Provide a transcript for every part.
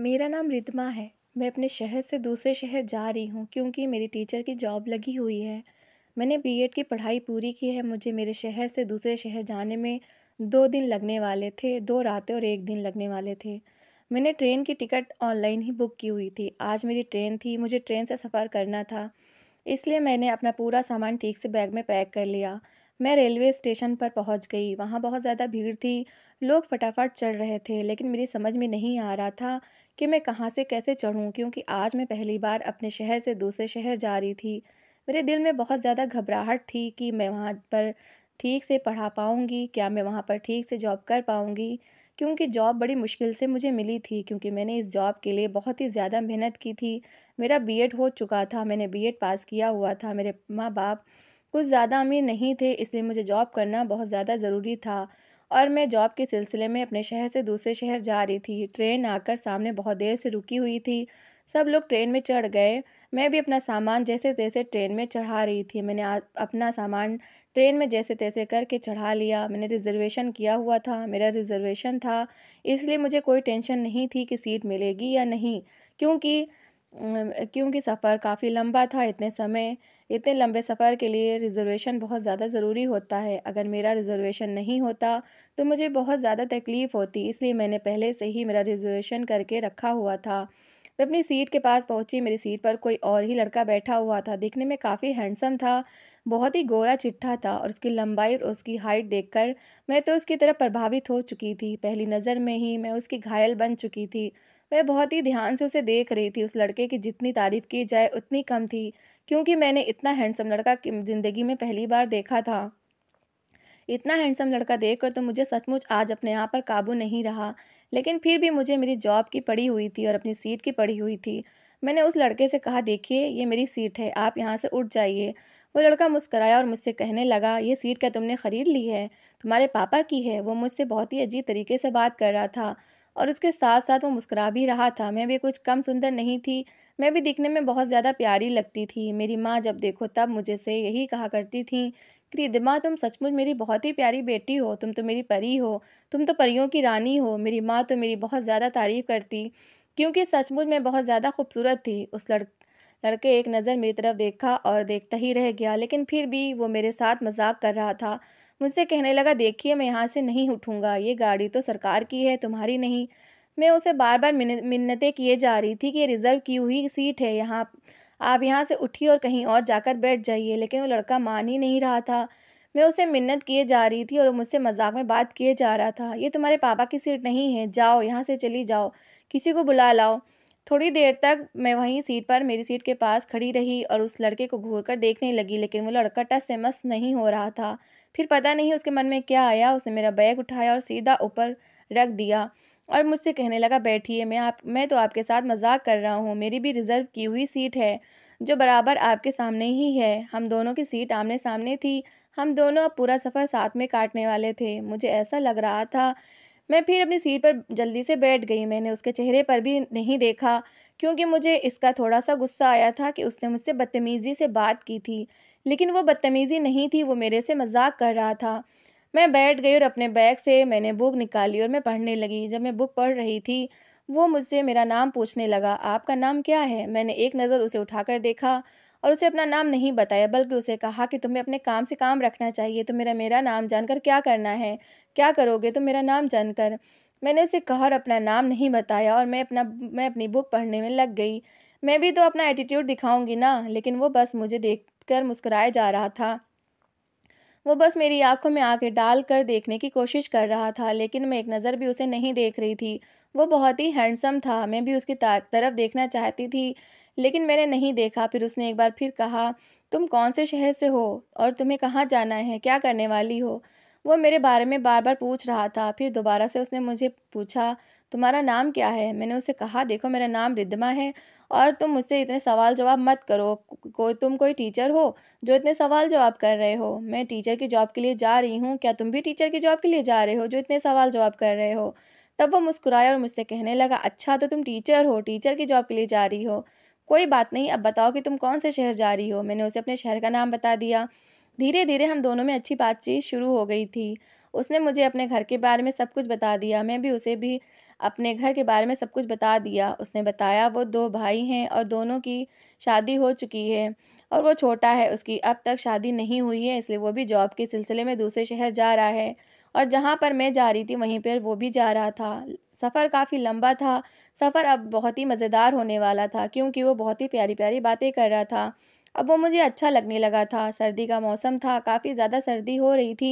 मेरा नाम रिद्मा है मैं अपने शहर से दूसरे शहर जा रही हूँ क्योंकि मेरी टीचर की जॉब लगी हुई है मैंने बीएड की पढ़ाई पूरी की है मुझे मेरे शहर से दूसरे शहर जाने में दो दिन लगने वाले थे दो रातें और एक दिन लगने वाले थे मैंने ट्रेन की टिकट ऑनलाइन ही बुक की हुई थी आज मेरी ट्रेन थी मुझे ट्रेन से सफ़र करना था इसलिए मैंने अपना पूरा सामान ठीक से बैग में पैक कर लिया मैं रेलवे स्टेशन पर पहुंच गई वहां बहुत ज़्यादा भीड़ थी लोग फटाफट चढ़ रहे थे लेकिन मेरी समझ में नहीं आ रहा था कि मैं कहाँ से कैसे चढ़ूँ क्योंकि आज मैं पहली बार अपने शहर से दूसरे शहर जा रही थी मेरे दिल में बहुत ज़्यादा घबराहट थी कि मैं वहाँ पर ठीक से पढ़ा पाऊँगी क्या मैं वहाँ पर ठीक से जॉब कर पाऊँगी क्योंकि जॉब बड़ी मुश्किल से मुझे मिली थी क्योंकि मैंने इस जॉब के लिए बहुत ही ज़्यादा मेहनत की थी मेरा बी हो चुका था मैंने बी पास किया हुआ था मेरे माँ बाप कुछ ज़्यादा अमीर नहीं थे इसलिए मुझे जॉब करना बहुत ज़्यादा ज़रूरी था और मैं जॉब के सिलसिले में अपने शहर से दूसरे शहर जा रही थी ट्रेन आकर सामने बहुत देर से रुकी हुई थी सब लोग ट्रेन में चढ़ गए मैं भी अपना सामान जैसे तैसे ट्रेन में चढ़ा रही थी मैंने अपना सामान ट्रेन में जैसे तैसे करके चढ़ा लिया मैंने रिजर्वेशन किया हुआ था मेरा रिजर्वेशन था इसलिए मुझे कोई टेंशन नहीं थी कि सीट मिलेगी या नहीं क्योंकि क्योंकि सफ़र काफ़ी लंबा था इतने समय इतने लंबे सफ़र के लिए रिजर्वेशन बहुत ज़्यादा ज़रूरी होता है अगर मेरा रिजर्वेशन नहीं होता तो मुझे बहुत ज़्यादा तकलीफ़ होती इसलिए मैंने पहले से ही मेरा रिजर्वेशन करके रखा हुआ था मैं अपनी सीट के पास पहुंची मेरी सीट पर कोई और ही लड़का बैठा हुआ था दिखने में काफ़ी हैंडसम था बहुत ही गोरा चिट्ठा था और उसकी लंबाई और उसकी हाइट देखकर मैं तो उसकी तरफ प्रभावित हो चुकी थी पहली नज़र में ही मैं उसकी घायल बन चुकी थी मैं बहुत ही ध्यान से उसे देख रही थी उस लड़के की जितनी तारीफ़ की जाए उतनी कम थी क्योंकि मैंने इतना हैंडसम लड़का ज़िंदगी में पहली बार देखा था इतना हैंडसम लड़का देख तो मुझे सचमुच आज अपने यहाँ पर काबू नहीं रहा लेकिन फिर भी मुझे मेरी जॉब की पड़ी हुई थी और अपनी सीट की पड़ी हुई थी मैंने उस लड़के से कहा देखिए ये मेरी सीट है आप यहाँ से उठ जाइए वो लड़का मुस्कराया और मुझसे कहने लगा ये सीट क्या तुमने ख़रीद ली है तुम्हारे पापा की है वो मुझसे बहुत ही अजीब तरीके से बात कर रहा था और उसके साथ साथ वो मुस्करा भी रहा था मैं भी कुछ कम सुंदर नहीं थी मैं भी दिखने में बहुत ज़्यादा प्यारी लगती थी मेरी माँ जब देखो तब मुझे से यही कहा करती थी कि माँ तुम सचमुच मेरी बहुत ही प्यारी बेटी हो तुम तो मेरी परी हो तुम तो परियों की रानी हो मेरी माँ तो मेरी बहुत ज़्यादा तारीफ़ करती क्योंकि सचमुच मैं बहुत ज़्यादा खूबसूरत थी उस लड़ लड़के एक नज़र मेरी तरफ देखा और देखता ही रह गया लेकिन फिर भी वो मेरे साथ मजाक कर रहा था मुझसे कहने लगा देखिए मैं यहाँ से नहीं उठूँगा ये गाड़ी तो सरकार की है तुम्हारी नहीं मैं उसे बार बार मिन्नतें किए जा रही थी कि ये रिज़र्व की हुई सीट है यहाँ आप यहाँ से उठिए और कहीं और जाकर बैठ जाइए लेकिन वो लड़का मान ही नहीं रहा था मैं उसे मिन्नत किए जा रही थी और मुझसे मजाक में बात किए जा रहा था ये तुम्हारे पापा की सीट नहीं है जाओ यहाँ से चली जाओ किसी को बुला लाओ थोड़ी देर तक मैं वहीं सीट पर मेरी सीट के पास खड़ी रही और उस लड़के को घूर कर देखने लगी लेकिन वो लड़का टस से मस नहीं हो रहा था फिर पता नहीं उसके मन में क्या आया उसने मेरा बैग उठाया और सीधा ऊपर रख दिया और मुझसे कहने लगा बैठिए मैं आप मैं तो आपके साथ मजाक कर रहा हूँ मेरी भी रिज़र्व की हुई सीट है जो बराबर आपके सामने ही है हम दोनों की सीट आमने सामने थी हम दोनों अब पूरा सफ़र साथ में काटने वाले थे मुझे ऐसा लग रहा था मैं फिर अपनी सीट पर जल्दी से बैठ गई मैंने उसके चेहरे पर भी नहीं देखा क्योंकि मुझे इसका थोड़ा सा गुस्सा आया था कि उसने मुझसे बदतमीज़ी से बात की थी लेकिन वो बदतमीज़ी नहीं थी वो मेरे से मजाक कर रहा था मैं बैठ गई और अपने बैग से मैंने बुक निकाली और मैं पढ़ने लगी जब मैं बुक पढ़ रही थी वो मुझसे मेरा नाम पूछने लगा आपका नाम क्या है मैंने एक नज़र उसे उठाकर देखा और उसे अपना नाम नहीं बताया बल्कि उसे कहा कि तुम्हें अपने काम से काम रखना चाहिए तो मेरा मेरा नाम जानकर क्या करना है क्या करोगे तो मेरा नाम जानकर मैंने उसे कहा और अपना नाम नहीं बताया और मैं अपना मैं अपनी बुक पढ़ने में लग गई मैं भी तो अपना एटीट्यूड दिखाऊंगी ना लेकिन वो बस मुझे देख कर मुस्कराया जा रहा था वो बस मेरी आंखों में आके डाल कर देखने की कोशिश कर रहा था लेकिन मैं एक नज़र भी उसे नहीं देख रही थी वो बहुत ही हैंडसम था मैं भी उसकी तरफ देखना चाहती थी लेकिन मैंने नहीं देखा फिर उसने एक बार फिर कहा तुम कौन से शहर से हो और तुम्हें कहाँ जाना है क्या करने वाली हो वो मेरे बारे में बार बार पूछ रहा था फिर दोबारा से उसने मुझे पूछा तुम्हारा नाम क्या है मैंने उसे कहा देखो मेरा नाम रिद्धमा है और तुम मुझसे इतने सवाल जवाब मत करो कोई तुम कोई टीचर हो जो इतने सवाल जवाब कर रहे हो मैं टीचर की जॉब के लिए जा रही हूँ क्या तुम भी टीचर की जॉब के लिए जा रहे हो जो इतने सवाल जवाब कर रहे हो तब वो मुस्कुराया और मुझसे कहने लगा अच्छा तो तुम टीचर हो टीचर की जॉब के लिए जा रही हो कोई बात नहीं अब बताओ कि तुम कौन से शहर जा रही हो मैंने उसे अपने शहर का नाम बता दिया धीरे धीरे हम दोनों में अच्छी बातचीत शुरू हो गई थी उसने मुझे अपने घर के बारे में सब कुछ बता दिया मैं भी उसे भी अपने घर के बारे में सब कुछ बता दिया उसने बताया वो दो भाई हैं और दोनों की शादी हो चुकी है और वो छोटा है उसकी अब तक शादी नहीं हुई है इसलिए वो भी जॉब के सिलसिले में दूसरे शहर जा रहा है और जहाँ पर मैं जा रही थी वहीं पर वो भी जा रहा था सफ़र काफ़ी लंबा था सफ़र अब बहुत ही मज़ेदार होने वाला था क्योंकि वो बहुत ही प्यारी प्यारी बातें कर रहा था अब वो मुझे अच्छा लगने लगा था सर्दी का मौसम था काफ़ी ज़्यादा सर्दी हो रही थी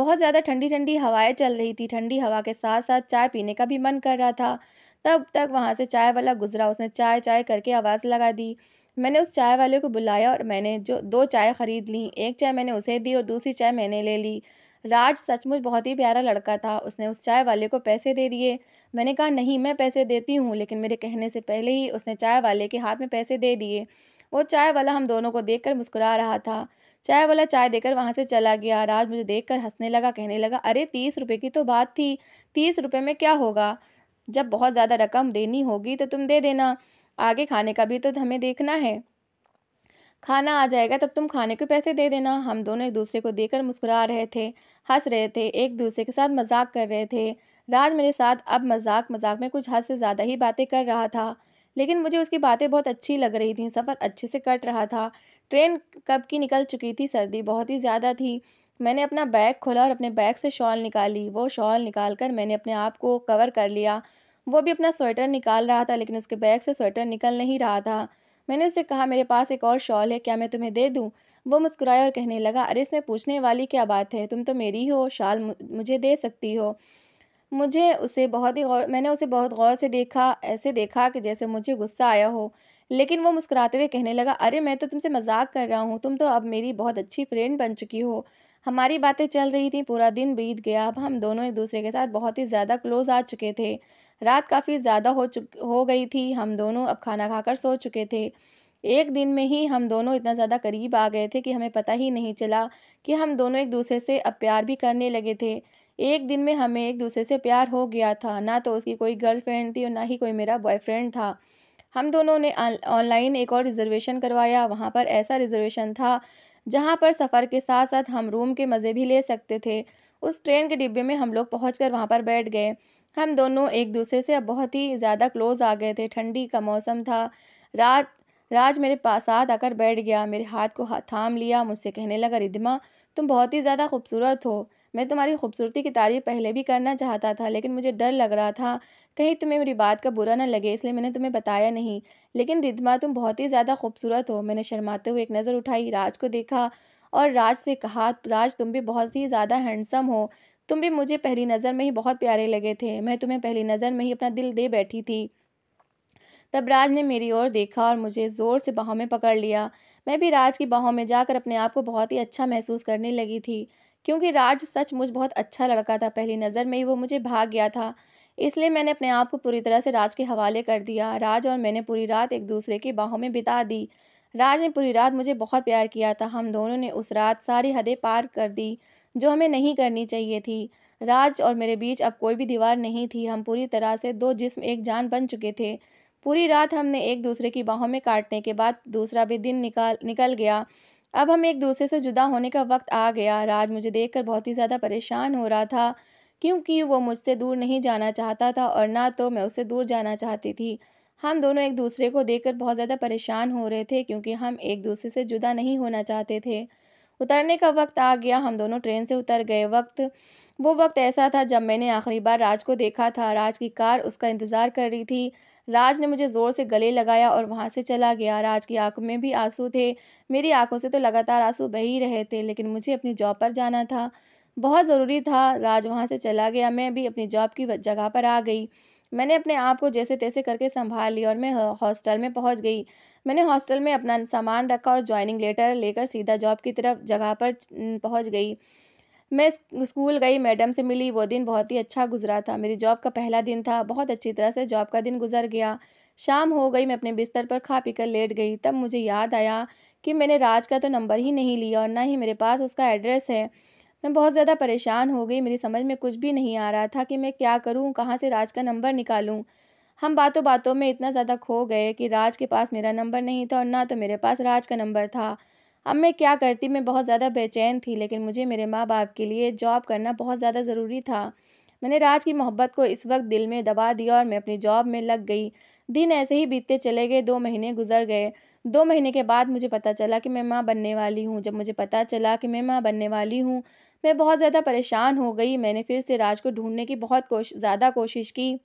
बहुत ज़्यादा ठंडी ठंडी हवाएं चल रही थी ठंडी हवा के साथ साथ चाय पीने का भी मन कर रहा था तब तक वहाँ से चाय वाला गुजरा उसने चाय चाय करके आवाज़ लगा दी मैंने उस चाय वाले को बुलाया और मैंने जो दो चाय ख़रीद ली एक चाय मैंने उसे दी और दूसरी चाय मैंने ले ली राज सचमुच बहुत ही प्यारा लड़का था उसने उस चाय वाले को पैसे दे दिए मैंने कहा नहीं मैं पैसे देती हूँ लेकिन मेरे कहने से पहले ही उसने चाय वाले के हाथ में पैसे दे दिए वो चाय वाला हम दोनों को देखकर मुस्कुरा रहा था चाय वाला चाय देकर वहाँ से चला गया राज मुझे देखकर हंसने लगा कहने लगा अरे तीस रुपये की तो बात थी तीस रुपये में क्या होगा जब बहुत ज़्यादा रकम देनी होगी तो तुम दे देना आगे खाने का भी तो हमें देखना है खाना आ जाएगा तब तुम खाने के पैसे दे देना हम दोनों एक दूसरे को देकर मुस्कुरा रहे थे हंस रहे थे एक दूसरे के साथ मजाक कर रहे थे राज मेरे साथ अब मजाक मजाक में कुछ हद से ज़्यादा ही बातें कर रहा था लेकिन मुझे उसकी बातें बहुत अच्छी लग रही थी सफ़र अच्छे से कट रहा था ट्रेन कब की निकल चुकी थी सर्दी बहुत ही ज़्यादा थी मैंने अपना बैग खोला और अपने बैग से शॉल निकाली वो शॉल निकाल कर मैंने अपने आप को कवर कर लिया वो भी अपना स्वेटर निकाल रहा था लेकिन उसके बैग से स्वेटर निकल नहीं रहा था मैंने उससे कहा मेरे पास एक और शॉल है क्या मैं तुम्हें दे दूँ वो मुस्कुराया और कहने लगा अरे इसमें पूछने वाली क्या बात है तुम तो मेरी हो शॉल मुझे दे सकती हो मुझे उसे बहुत ही गौर मैंने उसे बहुत गौर से देखा ऐसे देखा कि जैसे मुझे गुस्सा आया हो लेकिन वो मुस्कुराते हुए कहने लगा अरे मैं तो तुमसे मजाक कर रहा हूँ तुम तो अब मेरी बहुत अच्छी फ्रेंड बन चुकी हो हमारी बातें चल रही थी पूरा दिन बीत गया अब हम दोनों एक दूसरे के साथ बहुत ही ज़्यादा क्लोज आ चुके थे रात काफ़ी ज़्यादा हो चुक हो गई थी हम दोनों अब खाना खाकर सो चुके थे एक दिन में ही हम दोनों इतना ज़्यादा करीब आ गए थे कि हमें पता ही नहीं चला कि हम दोनों एक दूसरे से अब प्यार भी करने लगे थे एक दिन में हमें एक दूसरे से प्यार हो गया था ना तो उसकी कोई गर्लफ्रेंड थी और ना ही कोई मेरा बॉयफ्रेंड था हम दोनों ने ऑनलाइन एक और रिजर्वेशन करवाया वहाँ पर ऐसा रिजर्वेशन था जहाँ पर सफ़र के साथ साथ हम रूम के मज़े भी ले सकते थे उस ट्रेन के डिब्बे में हम लोग पहुँच कर वहाँ पर बैठ गए हम दोनों एक दूसरे से अब बहुत ही ज़्यादा क्लोज आ गए थे ठंडी का मौसम था रात राज मेरे पास साथ आकर बैठ गया मेरे हाथ को थाम लिया मुझसे कहने लगा रिदिमा तुम बहुत ही ज़्यादा खूबसूरत हो मैं तुम्हारी खूबसूरती की तारीफ पहले भी करना चाहता था लेकिन मुझे डर लग रहा था कहीं तुम्हें मेरी बात का बुरा न लगे इसलिए मैंने तुम्हें बताया नहीं लेकिन रिद्मा तुम बहुत ही ज़्यादा खूबसूरत हो मैंने शर्माते हुए एक नज़र उठाई राज को देखा और राज से कहा राज तुम भी बहुत ही ज़्यादा हैंडसम हो तुम भी मुझे पहली नज़र में ही बहुत प्यारे लगे थे मैं तुम्हें पहली नज़र में ही अपना दिल दे बैठी थी तब राज ने मेरी ओर देखा और मुझे ज़ोर से बाहों में पकड़ लिया मैं भी राज की बाहों में जाकर अपने आप को बहुत ही अच्छा महसूस करने लगी थी क्योंकि राज सच मुझ बहुत अच्छा लड़का था पहली नज़र में ही वो मुझे भाग गया था इसलिए मैंने अपने आप को पूरी तरह से राज के हवाले कर दिया राज और मैंने पूरी रात एक दूसरे की बाहों में बिता दी राज ने पूरी रात मुझे बहुत प्यार किया था हम दोनों ने उस रात सारी हदें पार कर दी जो हमें नहीं करनी चाहिए थी राज और मेरे बीच अब कोई भी दीवार नहीं थी हम पूरी तरह से दो जिस्म एक जान बन चुके थे पूरी रात हमने एक दूसरे की बाहों में काटने के बाद दूसरा भी दिन निकाल निकल गया अब हम एक दूसरे से जुदा होने का वक्त आ गया राज मुझे देखकर बहुत ही ज़्यादा परेशान हो रहा था क्योंकि वो मुझसे दूर नहीं जाना चाहता था और ना तो मैं उससे दूर जाना चाहती थी हम दोनों एक दूसरे को देखकर बहुत ज़्यादा परेशान हो रहे थे क्योंकि हम एक दूसरे से जुदा नहीं होना चाहते थे उतरने का वक्त आ गया हम दोनों ट्रेन से उतर गए वक्त वो वक्त ऐसा था जब मैंने आखिरी बार राज को देखा था राज की कार उसका इंतज़ार कर रही थी राज ने मुझे ज़ोर से गले लगाया और वहाँ से चला गया राज की आँख में भी आंसू थे मेरी आंखों से तो लगातार आंसू बह ही रहे थे लेकिन मुझे अपनी जॉब पर जाना था बहुत ज़रूरी था राज वहाँ से चला गया मैं भी अपनी जॉब की जगह पर आ गई मैंने अपने आप को जैसे तैसे करके संभाल लिया और मैं हॉस्टल में पहुंच गई मैंने हॉस्टल में अपना सामान रखा और ज्वाइनिंग लेटर लेकर सीधा जॉब की तरफ जगह पर पहुंच गई मैं स्कूल गई मैडम से मिली वो दिन बहुत ही अच्छा गुजरा था मेरी जॉब का पहला दिन था बहुत अच्छी तरह से जॉब का दिन गुजर गया शाम हो गई मैं अपने बिस्तर पर खा पी कर लेट गई तब मुझे याद आया कि मैंने राज का तो नंबर ही नहीं लिया और ना ही मेरे पास उसका एड्रेस है मैं बहुत ज़्यादा परेशान हो गई मेरी समझ में कुछ भी नहीं आ रहा था कि मैं क्या करूँ कहाँ से राज का नंबर निकालूँ हम बातों बातों में इतना ज़्यादा खो गए कि राज के पास मेरा नंबर नहीं था और ना तो मेरे पास राज का नंबर था अब मैं क्या करती मैं बहुत ज़्यादा बेचैन थी लेकिन मुझे मेरे माँ बाप के लिए जॉब करना बहुत ज़्यादा ज़रूरी था मैंने राज की मोहब्बत को इस वक्त दिल में दबा दिया और मैं अपनी जॉब में लग गई दिन ऐसे ही बीतते चले गए दो महीने गुजर गए दो महीने के बाद मुझे पता चला कि मैं माँ बनने वाली हूँ जब मुझे पता चला कि मैं माँ बनने वाली हूँ मैं बहुत ज़्यादा परेशान हो गई मैंने फिर से राज को ढूंढने की बहुत कोश ज़्यादा कोशिश की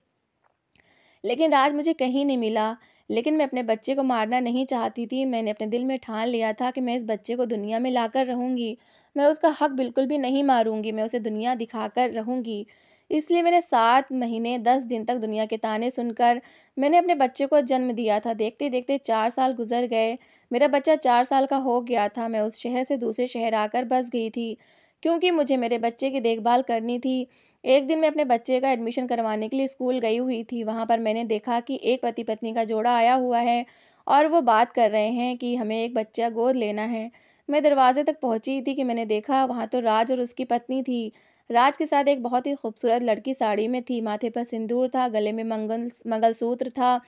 लेकिन राज मुझे कहीं नहीं मिला लेकिन मैं अपने बच्चे को मारना नहीं चाहती थी मैंने अपने दिल में ठान लिया था कि मैं इस बच्चे को दुनिया में ला कर रहूँगी मैं उसका हक बिल्कुल भी नहीं मारूँगी मैं उसे दुनिया दिखाकर रहूँगी इसलिए मैंने सात महीने दस दिन तक दुनिया के ताने सुनकर मैंने अपने बच्चे को जन्म दिया था देखते देखते चार साल गुजर गए मेरा बच्चा चार साल का हो गया था मैं उस शहर से दूसरे शहर आकर बस गई थी क्योंकि मुझे मेरे बच्चे की देखभाल करनी थी एक दिन मैं अपने बच्चे का एडमिशन करवाने के लिए स्कूल गई हुई थी वहाँ पर मैंने देखा कि एक पति पत्नी का जोड़ा आया हुआ है और वो बात कर रहे हैं कि हमें एक बच्चा गोद लेना है मैं दरवाजे तक पहुँची थी कि मैंने देखा वहाँ तो राज और उसकी पत्नी थी राज के साथ एक बहुत ही खूबसूरत लड़की साड़ी में थी माथे पर सिंदूर था गले में मंगल मंगलसूत्र था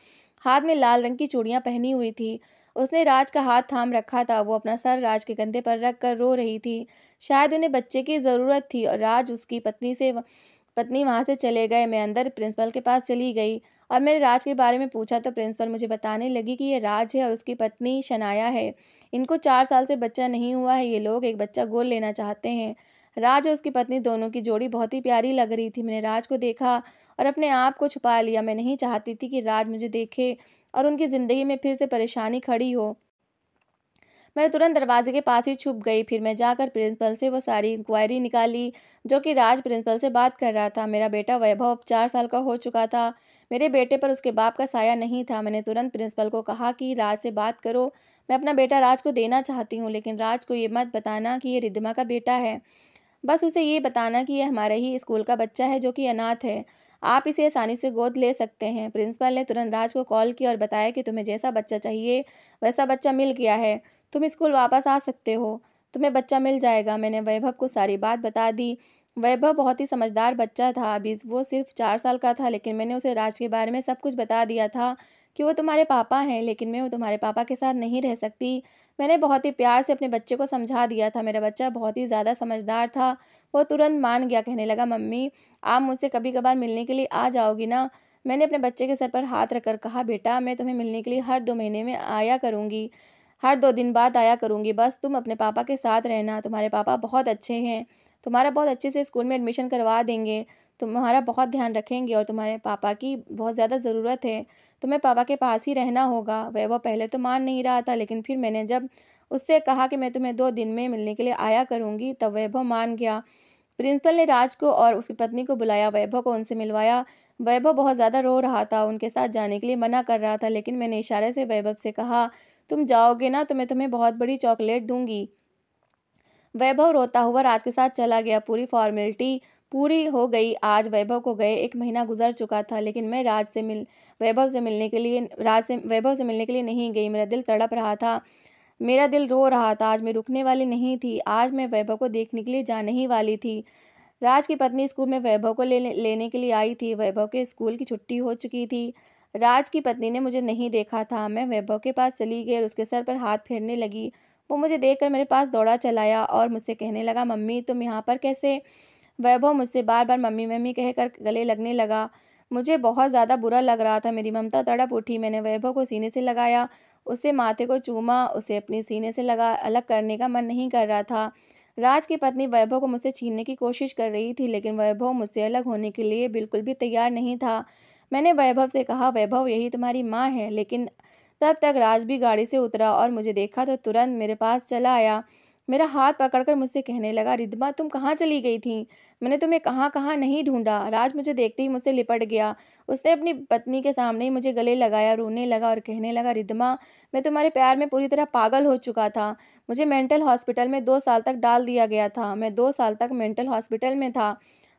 हाथ में लाल रंग की चूड़ियाँ पहनी हुई थी उसने राज का हाथ थाम रखा था वो अपना सर राज के कंधे पर रख कर रो रही थी शायद उन्हें बच्चे की ज़रूरत थी और राज उसकी पत्नी से पत्नी वहाँ से चले गए मैं अंदर प्रिंसिपल के पास चली गई और मैंने राज के बारे में पूछा तो प्रिंसिपल मुझे बताने लगी कि ये राज है और उसकी पत्नी शनाया है इनको चार साल से बच्चा नहीं हुआ है ये लोग एक बच्चा गोल लेना चाहते हैं राज और उसकी पत्नी दोनों की जोड़ी बहुत ही प्यारी लग रही थी मैंने राज को देखा और अपने आप को छुपा लिया मैं नहीं चाहती थी कि राज मुझे देखे और उनकी ज़िंदगी में फिर से परेशानी खड़ी हो मैं तुरंत दरवाजे के पास ही छुप गई फिर मैं जाकर प्रिंसिपल से वो सारी इंक्वायरी निकाली जो कि राज प्रिंसिपल से बात कर रहा था मेरा बेटा वैभव अब चार साल का हो चुका था मेरे बेटे पर उसके बाप का साया नहीं था मैंने तुरंत प्रिंसिपल को कहा कि राज से बात करो मैं अपना बेटा राज को देना चाहती हूँ लेकिन राज को ये मत बताना कि ये रिद्धिमा का बेटा है बस उसे ये बताना कि यह हमारे ही स्कूल का बच्चा है जो कि अनाथ है आप इसे आसानी से गोद ले सकते हैं प्रिंसिपल ने तुरंत राज को कॉल किया और बताया कि तुम्हें जैसा बच्चा चाहिए वैसा बच्चा मिल गया है तुम स्कूल वापस आ सकते हो तुम्हें बच्चा मिल जाएगा मैंने वैभव को सारी बात बता दी वैभव बहुत ही समझदार बच्चा था अभी वो सिर्फ चार साल का था लेकिन मैंने उसे राज के बारे में सब कुछ बता दिया था कि वो तुम्हारे पापा हैं लेकिन मैं वो तुम्हारे पापा के साथ नहीं रह सकती मैंने बहुत ही प्यार से अपने बच्चे को समझा दिया था मेरा बच्चा बहुत ही ज़्यादा समझदार था वो तुरंत मान गया कहने लगा मम्मी आप मुझसे कभी कभार मिलने के लिए आ जाओगी ना मैंने अपने बच्चे के सर पर हाथ रखकर कहा बेटा मैं तुम्हें मिलने के लिए हर दो महीने में आया करूँगी हर दो दिन बाद आया करूँगी बस तुम अपने पापा के साथ रहना तुम्हारे पापा बहुत अच्छे हैं तुम्हारा बहुत अच्छे से स्कूल में एडमिशन करवा देंगे तुम्हारा बहुत ध्यान रखेंगे और तुम्हारे पापा की बहुत ज़्यादा ज़रूरत है तुम्हें पापा के पास ही रहना होगा वैभव पहले तो मान नहीं रहा था लेकिन फिर मैंने जब उससे कहा कि मैं तुम्हें दो दिन में मिलने के लिए आया करूँगी तब वैभव मान गया प्रिंसिपल ने राज को और उसकी पत्नी को बुलाया वैभव को उनसे मिलवाया वैभव बहुत ज़्यादा रो रहा था उनके साथ जाने के लिए मना कर रहा था लेकिन मैंने इशारे से वैभव से कहा तुम जाओगे ना तो मैं तुम्हें बहुत बड़ी चॉकलेट दूंगी वैभव रोता हुआ राज के साथ चला गया पूरी फॉर्मेलिटी पूरी हो गई आज वैभव को गए एक महीना गुजर चुका था लेकिन मैं राज से मिल वैभव से मिलने के लिए राज से वैभव से मिलने के लिए नहीं गई मेरा दिल तड़प रहा था मेरा दिल रो रहा था आज मैं रुकने वाली नहीं थी आज मैं वैभव को देखने के लिए जाने ही वाली थी राज की पत्नी स्कूल में वैभव को ले, लेने के लिए आई थी वैभव के स्कूल की छुट्टी हो चुकी थी राज की पत्नी ने मुझे नहीं देखा था मैं वैभव के पास चली गई और उसके सर पर हाथ फेरने लगी वो मुझे देखकर मेरे पास दौड़ा चलाया और मुझसे कहने लगा मम्मी तुम यहाँ पर कैसे वैभव मुझसे बार बार मम्मी मम्मी कहकर गले लगने लगा मुझे बहुत ज़्यादा बुरा लग रहा था मेरी ममता तड़प उठी मैंने वैभव को सीने से लगाया उसे माथे को चूमा उसे अपने सीने से लगा अलग करने का मन नहीं कर रहा था राज की पत्नी वैभव को मुझसे छीनने की कोशिश कर रही थी लेकिन वैभव मुझसे अलग होने के लिए बिल्कुल भी तैयार नहीं था मैंने वैभव से कहा वैभव यही तुम्हारी माँ है लेकिन तब तक राज भी गाड़ी से उतरा और मुझे देखा तो तुरंत मेरे पास चला आया मेरा हाथ पकड़कर मुझसे कहने लगा रिद्मा तुम कहाँ चली गई थी मैंने तुम्हें कहाँ कहाँ नहीं ढूंढा राज मुझे देखते ही मुझसे लिपट गया उसने अपनी पत्नी के सामने ही मुझे गले लगाया रोने लगा और कहने लगा रिद्मा मैं तुम्हारे प्यार में पूरी तरह पागल हो चुका था मुझे मेंटल हॉस्पिटल में दो साल तक डाल दिया गया था मैं दो साल तक मेंटल हॉस्पिटल में था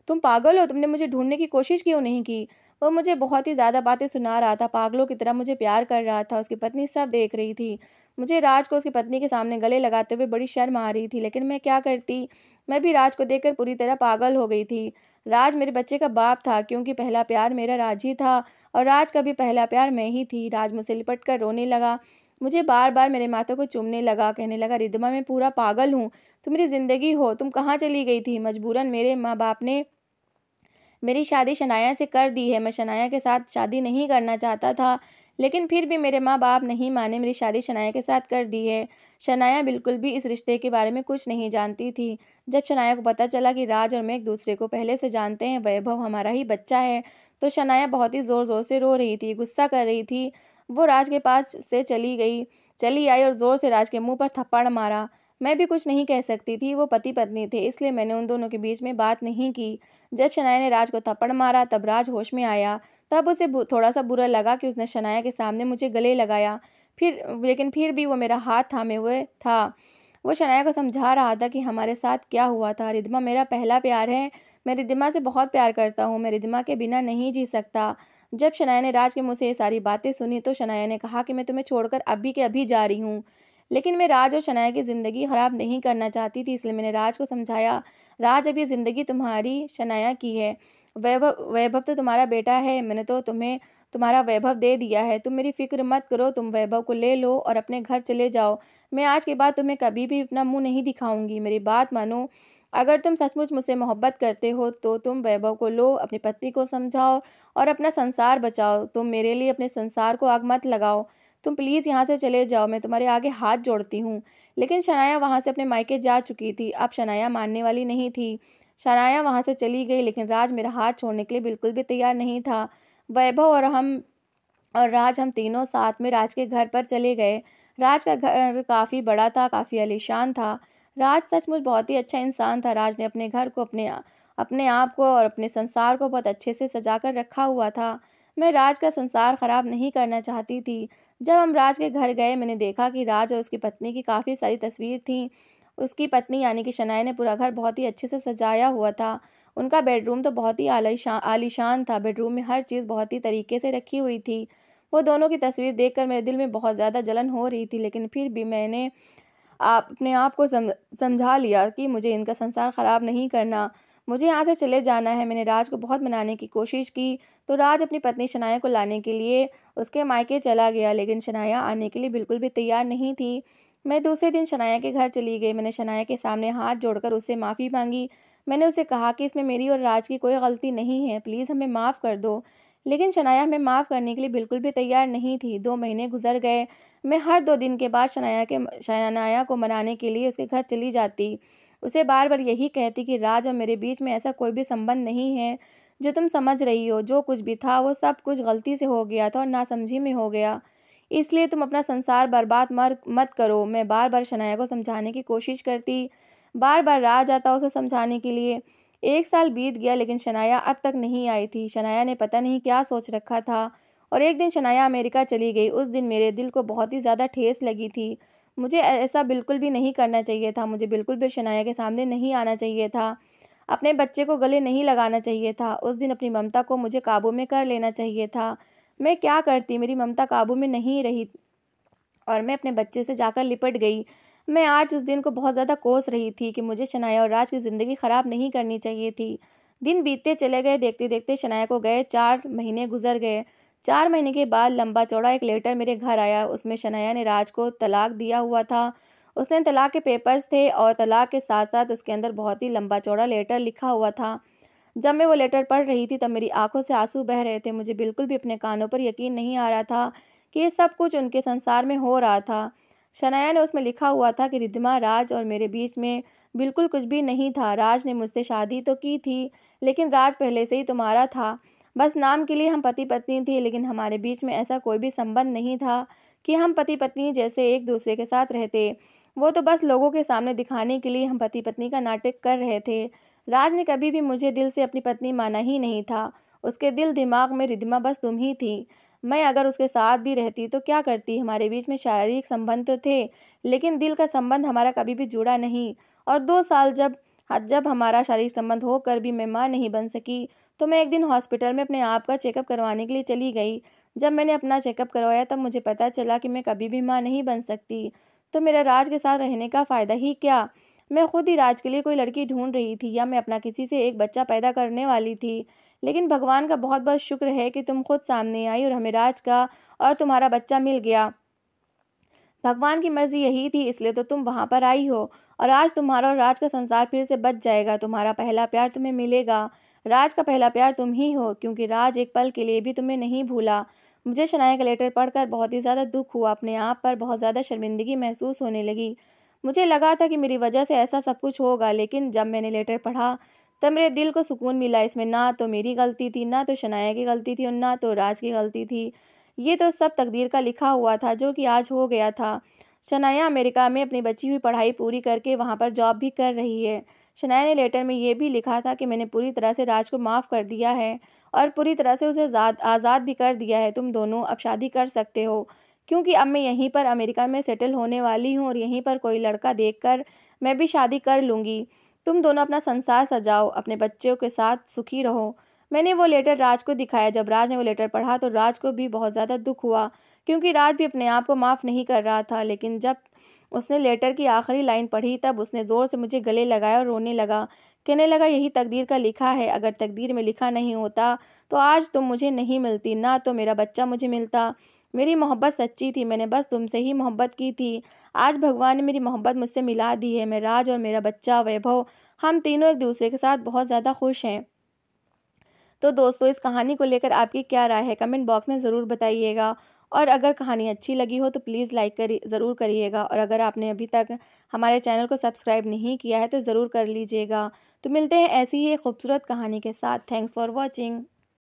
तुम पागल हो तुमने मुझे ढूंढने की कोशिश क्यों नहीं की वो मुझे बहुत ही ज़्यादा बातें सुना रहा था पागलों की तरह मुझे प्यार कर रहा था उसकी पत्नी सब देख रही थी मुझे राज को उसकी पत्नी के सामने गले लगाते हुए बड़ी शर्म आ रही थी लेकिन मैं क्या करती मैं भी राज को देखकर पूरी तरह पागल हो गई थी राज मेरे बच्चे का बाप था क्योंकि पहला प्यार मेरा राज ही था और राज का भी पहला प्यार मैं ही थी राज मुझसे लिपट कर रोने लगा मुझे बार बार मेरे माथों को चूमने लगा कहने लगा रिद्धिमा मैं पूरा पागल हूँ तुम मेरी ज़िंदगी हो तुम कहाँ चली गई थी मजबूरन मेरे माँ बाप ने मेरी शादी शनाया से कर दी है मैं शनाया के साथ शादी नहीं करना चाहता था लेकिन फिर भी मेरे माँ बाप नहीं माने मेरी शादी शनाया के साथ कर दी है शनाया बिल्कुल भी इस रिश्ते के बारे में कुछ नहीं जानती थी जब शनाया को पता चला कि राज और मैं एक दूसरे को पहले से जानते हैं वैभव हमारा ही बच्चा है तो शनाया बहुत ही ज़ोर ज़ोर से रो रही थी गुस्सा कर रही थी वो राज के पास से चली गई चली आई और ज़ोर से राज के मुँह पर थप्पड़ मारा मैं भी कुछ नहीं कह सकती थी वो पति पत्नी थे इसलिए मैंने उन दोनों के बीच में बात नहीं की जब शनाया ने राज को थप्पड़ मारा तब राज होश में आया तब उसे थोड़ा सा बुरा लगा कि उसने शनाया के सामने मुझे गले लगाया फिर लेकिन फिर भी वो मेरा हाथ थामे हुए था वो शनाया को समझा रहा था कि हमारे साथ क्या हुआ था रिद्मा मेरा पहला प्यार है मैं रिदिमा से बहुत प्यार करता हूँ मैं रिदिमा के बिना नहीं जी सकता जब शनाया ने राज के मुँह से ये सारी बातें सुनी तो शनाया ने कहा कि मैं तुम्हें छोड़कर अभी के अभी जा रही हूँ लेकिन मैं राज और शनाया की ज़िंदगी ख़राब नहीं करना चाहती थी इसलिए मैंने राज को समझाया राज अब ये ज़िंदगी तुम्हारी शनाया की है वैभव वैभव तो तुम्हारा बेटा है मैंने तो तुम्हें तुम्हारा वैभव दे दिया है तुम मेरी फिक्र मत करो तुम वैभव को ले लो और अपने घर चले जाओ मैं आज के बाद तुम्हें कभी भी अपना मुंह नहीं दिखाऊंगी मेरी बात मानो अगर तुम सचमुच मुझसे मोहब्बत करते हो तो तुम वैभव को लो अपनी पत्नी को समझाओ और अपना संसार बचाओ तुम मेरे लिए अपने संसार को आग मत लगाओ तुम प्लीज़ यहाँ से चले जाओ मैं तुम्हारे आगे हाथ जोड़ती हूँ लेकिन शनाया वहाँ से अपने मायके जा चुकी थी अब शनाया मानने वाली नहीं थी शनाया वहाँ से चली गई लेकिन राज मेरा हाथ छोड़ने के लिए बिल्कुल भी तैयार नहीं था वैभव और हम और राज हम तीनों साथ में राज के घर पर चले गए राज का घर काफ़ी बड़ा था काफ़ी आलिशान था राज सचमुच बहुत ही अच्छा इंसान था राज ने अपने घर को अपने अपने आप को और अपने संसार को बहुत अच्छे से सजा कर रखा हुआ था मैं राज का संसार खराब नहीं करना चाहती थी जब हम राज के घर गए मैंने देखा कि राज और उसकी पत्नी की काफ़ी सारी तस्वीर थी उसकी पत्नी यानी कि शनाय ने पूरा घर बहुत ही अच्छे से सजाया हुआ था उनका बेडरूम तो बहुत ही आलिशान आलिशान था बेडरूम में हर चीज़ बहुत ही तरीके से रखी हुई थी वो दोनों की तस्वीर देखकर मेरे दिल में बहुत ज़्यादा जलन हो रही थी लेकिन फिर भी मैंने आप अपने आप को समझा लिया कि मुझे इनका संसार ख़राब नहीं करना मुझे यहाँ से चले जाना है मैंने राज को बहुत मनाने की कोशिश की तो राज अपनी पत्नी शनाया को लाने के लिए उसके मायके चला गया लेकिन शनाया आने के लिए बिल्कुल भी तैयार नहीं थी मैं दूसरे दिन शनाया के घर चली गई मैंने शनाया के सामने हाथ जोड़कर उससे माफ़ी मांगी मैंने उसे कहा कि इसमें मेरी और राज की कोई गलती नहीं है प्लीज़ हमें माफ़ कर दो लेकिन शनाया हमें माफ़ करने के लिए बिल्कुल भी तैयार नहीं थी दो महीने गुजर गए मैं हर दो दिन के बाद शनाया के शनाया को मनाने के लिए उसके घर चली जाती उसे बार बार यही कहती कि राज और मेरे बीच में ऐसा कोई भी संबंध नहीं है जो तुम समझ रही हो जो कुछ भी था वो सब कुछ गलती से हो गया था और नासमझी में हो गया इसलिए तुम अपना संसार बर्बाद मर मत करो मैं बार बार शनाया को समझाने की कोशिश करती बार बार राज आता उसे समझाने के लिए एक साल बीत गया लेकिन शनाया अब तक नहीं आई थी शनाया ने पता नहीं क्या सोच रखा था और एक दिन शनाया अमेरिका चली गई उस दिन मेरे दिल को बहुत ही ज़्यादा ठेस लगी थी मुझे ऐसा बिल्कुल भी नहीं करना चाहिए था मुझे बिल्कुल भी शनाया के सामने नहीं आना चाहिए था अपने बच्चे को गले नहीं लगाना चाहिए था उस दिन अपनी ममता को मुझे काबू में कर लेना चाहिए था मैं क्या करती मेरी ममता काबू में नहीं रही और मैं अपने बच्चे से जाकर लिपट गई मैं आज उस दिन को बहुत ज़्यादा कोस रही थी कि मुझे शनाया और राज की ज़िंदगी ख़राब नहीं करनी चाहिए थी दिन बीतते चले गए देखते देखते शनाया को गए चार महीने गुजर गए चार महीने के बाद लंबा चौड़ा एक लेटर मेरे घर आया उसमें शनाया ने राज को तलाक दिया हुआ था उसने तलाक के पेपर्स थे और तलाक के साथ साथ उसके अंदर बहुत ही लंबा चौड़ा लेटर लिखा हुआ था जब मैं वो लेटर पढ़ रही थी तब मेरी आंखों से आंसू बह रहे थे मुझे बिल्कुल भी अपने कानों पर यकीन नहीं आ रहा था कि ये सब कुछ उनके संसार में हो रहा था शनाया ने उसमें लिखा हुआ था कि रिधिमा राज और मेरे बीच में बिल्कुल कुछ भी नहीं था राज ने मुझसे शादी तो की थी लेकिन राज पहले से ही तुम्हारा था बस नाम के लिए हम पति पत्नी थे लेकिन हमारे बीच में ऐसा कोई भी संबंध नहीं था कि हम पति पत्नी जैसे एक दूसरे के साथ रहते वो तो बस लोगों के सामने दिखाने के लिए हम पति पत्नी का नाटक कर रहे थे राज ने कभी भी मुझे दिल से अपनी पत्नी माना ही नहीं था उसके दिल दिमाग में रिद्धिमा बस तुम ही थी मैं अगर उसके साथ भी रहती तो क्या करती हमारे बीच में शारीरिक संबंध तो थे लेकिन दिल का संबंध हमारा कभी भी जुड़ा नहीं और दो साल जब हाँ, जब हमारा शारीरिक संबंध होकर भी मैं माँ नहीं बन सकी तो मैं एक दिन हॉस्पिटल में अपने आप का चेकअप करवाने के लिए चली गई जब मैंने अपना चेकअप करवाया तब मुझे पता चला कि मैं कभी भी माँ नहीं बन सकती तो मेरा राज के साथ रहने का फ़ायदा ही क्या मैं खुद ही राज के लिए कोई लड़की ढूंढ रही थी या मैं अपना किसी से एक बच्चा पैदा करने वाली थी लेकिन भगवान का बहुत बहुत शुक्र है कि तुम खुद सामने आई और हमें राज का और तुम्हारा बच्चा मिल गया भगवान की मर्जी यही थी इसलिए तो तुम वहाँ पर आई हो और आज तुम्हारा और राज का संसार फिर से बच जाएगा तुम्हारा पहला प्यार तुम्हें मिलेगा राज का पहला प्यार तुम ही हो क्योंकि राज एक पल के लिए भी तुम्हें नहीं भूला मुझे शनाया का लेटर पढ़कर बहुत ही ज़्यादा दुख हुआ अपने आप पर बहुत ज़्यादा शर्मिंदगी महसूस होने लगी मुझे लगा था कि मेरी वजह से ऐसा सब कुछ होगा लेकिन जब मैंने लेटर पढ़ा तब मेरे दिल को सुकून मिला इसमें ना तो मेरी गलती थी ना तो शनाया की गलती थी और ना तो राज की गलती थी ये तो सब तकदीर का लिखा हुआ था जो कि आज हो गया था शनाया अमेरिका में अपनी बची हुई पढ़ाई पूरी करके वहाँ पर जॉब भी कर रही है शनाया ने लेटर में ये भी लिखा था कि मैंने पूरी तरह से राज को माफ़ कर दिया है और पूरी तरह से उसे आज़ाद भी कर दिया है तुम दोनों अब शादी कर सकते हो क्योंकि अब मैं यहीं पर अमेरिका में सेटल होने वाली हूँ और यहीं पर कोई लड़का कर मैं भी शादी कर लूँगी तुम दोनों अपना संसार सजाओ अपने बच्चों के साथ सुखी रहो मैंने वो लेटर राज को दिखाया जब राज ने वो लेटर पढ़ा तो राज को भी बहुत ज़्यादा दुख हुआ क्योंकि राज भी अपने आप को माफ़ नहीं कर रहा था लेकिन जब उसने लेटर की आखिरी लाइन पढ़ी तब उसने ज़ोर से मुझे गले लगाया और रोने लगा कहने लगा यही तकदीर का लिखा है अगर तकदीर में लिखा नहीं होता तो आज तुम मुझे नहीं मिलती ना तो मेरा बच्चा मुझे मिलता मेरी मोहब्बत सच्ची थी मैंने बस तुमसे ही मोहब्बत की थी आज भगवान ने मेरी मोहब्बत मुझसे मिला दी है मैं राज और मेरा बच्चा वैभव हम तीनों एक दूसरे के साथ बहुत ज़्यादा खुश हैं तो दोस्तों इस कहानी को लेकर आपकी क्या राय है कमेंट बॉक्स में ज़रूर बताइएगा और अगर कहानी अच्छी लगी हो तो प्लीज़ लाइक करी ज़रूर करिएगा और अगर आपने अभी तक हमारे चैनल को सब्सक्राइब नहीं किया है तो ज़रूर कर लीजिएगा तो मिलते हैं ऐसी ही एक खूबसूरत कहानी के साथ थैंक्स फॉर वॉचिंग